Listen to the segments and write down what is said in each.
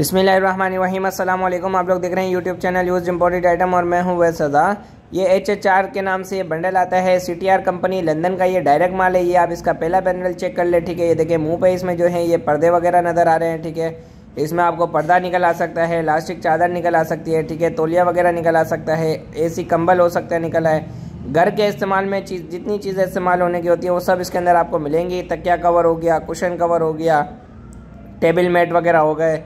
बिसमीम अल्लाम आप लोग देख रहे हैं YouTube channel use imported item और मैं हूँ वैसदा ये एच एच आर के नाम से ये बंडल आता है C T R company London का ये डायरेक्ट माल है ये आप इसका पहला बंडल चेक कर ले ठीक है ये देखिए मुंह पे इसमें जो है ये पर्दे वगैरह नज़र आ रहे हैं ठीक है इसमें आपको पर्दा निकल आ सकता है इलास्टिक चादर निकल आ सकती है ठीक है तोलिया वगैरह निकल आ सकता है सी कम्बल हो सकता है निकल आए घर के इस्तेमाल में चीज़ जितनी चीज़ें इस्तेमाल होने की होती है वो सब इसके अंदर आपको मिलेंगी तकिया कवर हो गया कुशन कवर हो गया टेबल मेट वगैरह हो गए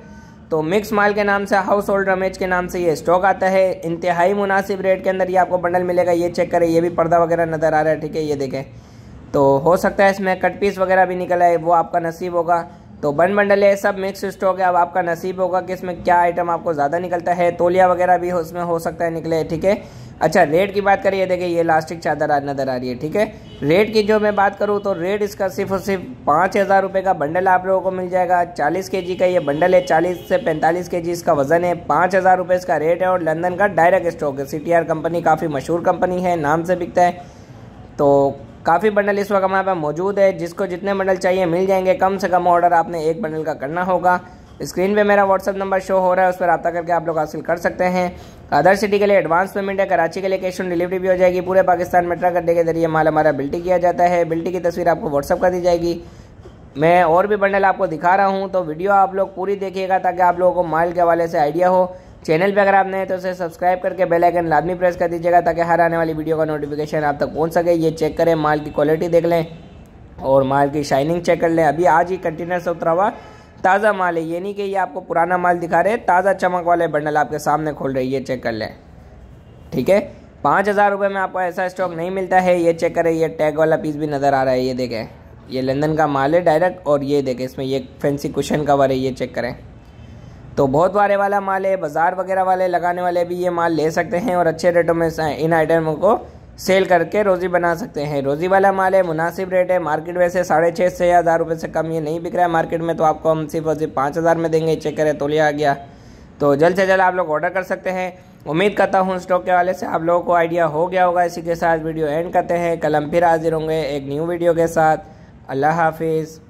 तो मिक्स माल के नाम से हाउस होल्ड रमेज के नाम से ये स्टॉक आता है इंतहाई मुनासिब रेट के अंदर ये आपको बंडल मिलेगा ये चेक करें ये भी पर्दा वगैरह नज़र आ रहा है ठीक है ये देखें तो हो सकता है इसमें कट पीस वगैरह भी निकला है वो आपका नसीब होगा तो बन बंडल है सब मिक्स स्टॉक है अब आपका नसीब होगा कि इसमें क्या आइटम आपको ज़्यादा निकलता है तोलिया वगैरह भी उसमें हो सकता है निकले ठीक है अच्छा रेट की बात करिए देखिए ये इलास्टिक चादर आज नज़र आ रही है ठीक है रेट की जो मैं बात करूँ तो रेट इसका सिर्फ और सिर्फ पाँच हज़ार रुपये का बंडल आप लोगों को मिल जाएगा चालीस के जी का ये बंडल है चालीस से पैंतालीस के जी इसका वजन है पाँच हज़ार रुपये इसका रेट है और लंदन का डायरेक्ट स्टॉक है सी कंपनी काफ़ी मशहूर कंपनी है नाम से बिकता है तो काफ़ी बंडल इस वक्त हमारे पास मौजूद है जिसको जितने बंडल चाहिए मिल जाएंगे कम से कम ऑर्डर आपने एक बंडल का करना होगा स्क्रीन पे मेरा व्हाट्सअप नंबर शो हो रहा है उस पर रब्ता करके आप लोग हासिल कर सकते हैं अदर सिटी के लिए एडवांस पेमेंट है कराची के लिए कैश ऑन डिलीवरी भी हो जाएगी पूरे पाकिस्तान में ट्रक अड्डे के जरिए माल हमारा बिल्टी किया जाता है बिल्टी की तस्वीर आपको व्हाट्सअप कर दी जाएगी मैं और भी बंडल आपको दिखा रहा हूँ तो वीडियो आप लोग पूरी देखिएगा ताकि आप लोगों को माल के हवाले से आइडिया हो चैनल पे अगर आप नए तो उसे सब्सक्राइब करके बेल आइकन लाजमी प्रेस कर दीजिएगा ताकि हर आने वाली वीडियो का नोटिफिकेशन आप तक पहुंच सके ये चेक करें माल की क्वालिटी देख लें और माल की शाइनिंग चेक कर लें अभी आज ही कंटेनर से उतरा हुआ ताज़ा माल है ये नहीं कि ये आपको पुराना माल दिखा रहे ताज़ा चमक वाले बंडल आपके सामने खोल रही है चेक कर लें ठीक है पाँच हज़ार रुपये में आपको ऐसा स्टॉक नहीं मिलता है ये चेक करें ये टैग वाला पीस भी नज़र आ रहा है ये देखें ये लंदन का माल है डायरेक्ट और ये देखें इसमें ये फैंसी कुशन कवर है ये चेक करें तो बहुत बारे वाला माल है बाज़ार वगैरह वाले लगाने वाले भी ये माल ले सकते हैं और अच्छे रेटों में इन आइटमों को सेल करके रोज़ी बना सकते हैं रोज़ी वाला माल है मुनासिब रेट है मार्केट वैसे साढ़े छः से हज़ार रुपये से कम ये नहीं बिक रहा है मार्केट में तो आपको हम सिर्फ और सिर्फ पाँच हज़ार में देंगे चेक करें तो लिया आ गया तो जल्द से जल्द आप लोग ऑर्डर कर सकते हैं उम्मीद करता हूँ स्टॉक के वाले से आप लोगों को आइडिया हो गया होगा इसी के साथ वीडियो एंड करते हैं कल हम फिर हाजिर होंगे एक न्यू वीडियो के साथ अल्लाह हाफिज़